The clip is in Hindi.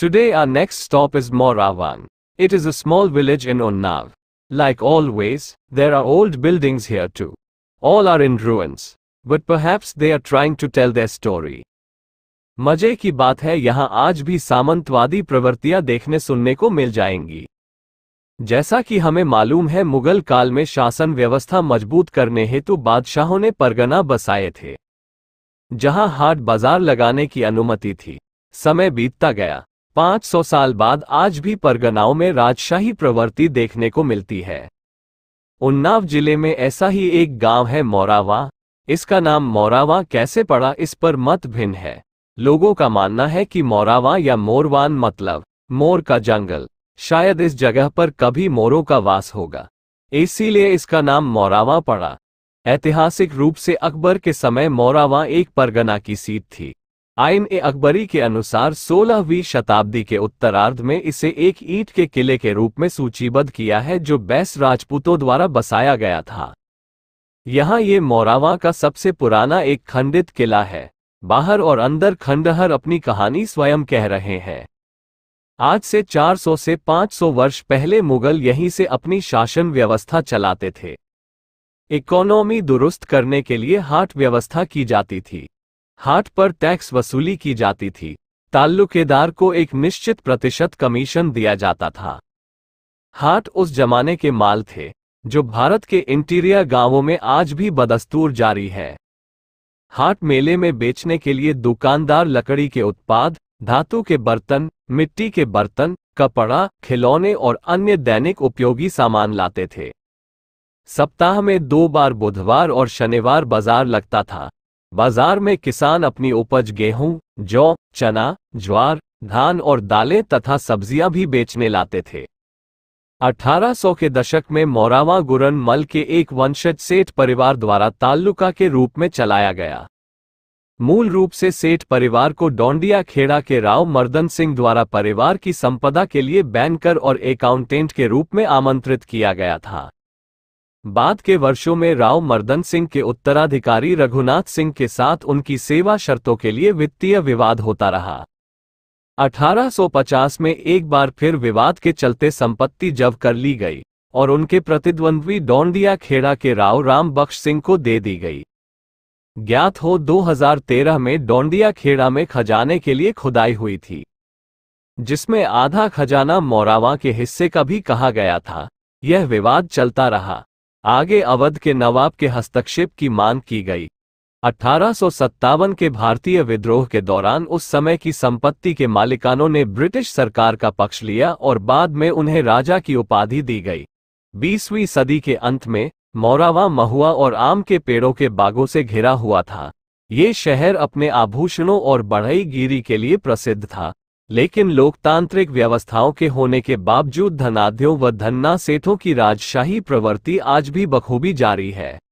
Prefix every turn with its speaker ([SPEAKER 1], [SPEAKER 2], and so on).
[SPEAKER 1] Today our next stop is Moravan. It is a small village in Unnav. Like always, there are old buildings here too. All are in ruins. But perhaps they are trying to tell their story. मजे की बात है यहाँ आज भी सामंतवादी प्रवृत्तियां देखने सुनने को मिल जाएंगी जैसा कि हमें मालूम है मुगल काल में शासन व्यवस्था मजबूत करने हेतु बादशाहों ने परगना बसाए थे जहां हाट बाजार लगाने की अनुमति थी समय बीतता गया 500 साल बाद आज भी परगनाओं में राजशाही प्रवृत्ति देखने को मिलती है उन्नाव जिले में ऐसा ही एक गांव है मोरावा इसका नाम मोरावा कैसे पड़ा इस पर मत भिन्न है लोगों का मानना है कि मोरावा या मोरवान मतलब मोर का जंगल शायद इस जगह पर कभी मोरों का वास होगा इसीलिए इसका नाम मोरावा पड़ा ऐतिहासिक रूप से अकबर के समय मोरावा एक परगना की सीट थी आइन ए अकबरी के अनुसार 16वीं शताब्दी के उत्तरार्ध में इसे एक ईट के किले के रूप में सूचीबद्ध किया है जो बैस राजपूतों द्वारा बसाया गया था यहाँ ये मोरावा का सबसे पुराना एक खंडित किला है बाहर और अंदर खंडहर अपनी कहानी स्वयं कह रहे हैं आज से 400 से 500 वर्ष पहले मुगल यहीं से अपनी शासन व्यवस्था चलाते थे इकोनॉमी दुरुस्त करने के लिए हाट व्यवस्था की जाती थी हाट पर टैक्स वसूली की जाती थी ताल्लुकेदार को एक निश्चित प्रतिशत कमीशन दिया जाता था हाट उस जमाने के माल थे जो भारत के इंटीरियर गांवों में आज भी बदस्तूर जारी है हाट मेले में बेचने के लिए दुकानदार लकड़ी के उत्पाद धातु के बर्तन मिट्टी के बर्तन कपड़ा खिलौने और अन्य दैनिक उपयोगी सामान लाते थे सप्ताह में दो बार बुधवार और शनिवार बाजार लगता था बाजार में किसान अपनी उपज गेहूं, जौ चना ज्वार धान और दालें तथा सब्जियां भी बेचने लाते थे 1800 के दशक में मोरावा गुरन मल के एक वंशज सेठ परिवार द्वारा ताल्लुका के रूप में चलाया गया मूल रूप से सेठ परिवार को डोंडिया खेड़ा के राव मर्दन सिंह द्वारा परिवार की संपदा के लिए बैंकर और अकाउंटेंट के रूप में आमंत्रित किया गया था बाद के वर्षों में राव मर्दन सिंह के उत्तराधिकारी रघुनाथ सिंह के साथ उनकी सेवा शर्तों के लिए वित्तीय विवाद होता रहा 1850 में एक बार फिर विवाद के चलते संपत्ति जब कर ली गई और उनके प्रतिद्वंद्वी डोंडिया खेड़ा के राव राम बख्श सिंह को दे दी गई ज्ञात हो 2013 में डोंडिया खेड़ा में खजाने के लिए खुदाई हुई थी जिसमें आधा खजाना मोरावा के हिस्से का भी कहा गया था यह विवाद चलता रहा आगे अवध के नवाब के हस्तक्षेप की मांग की गई अठारह के भारतीय विद्रोह के दौरान उस समय की संपत्ति के मालिकानों ने ब्रिटिश सरकार का पक्ष लिया और बाद में उन्हें राजा की उपाधि दी गई बीसवीं सदी के अंत में मौरावा महुआ और आम के पेड़ों के बागों से घिरा हुआ था ये शहर अपने आभूषणों और बढ़ई गिरी के लिए प्रसिद्ध था लेकिन लोकतांत्रिक व्यवस्थाओं के होने के बावजूद धनाध्यों व धन्ना सेठों की राजशाही प्रवृत्ति आज भी बखूबी जारी है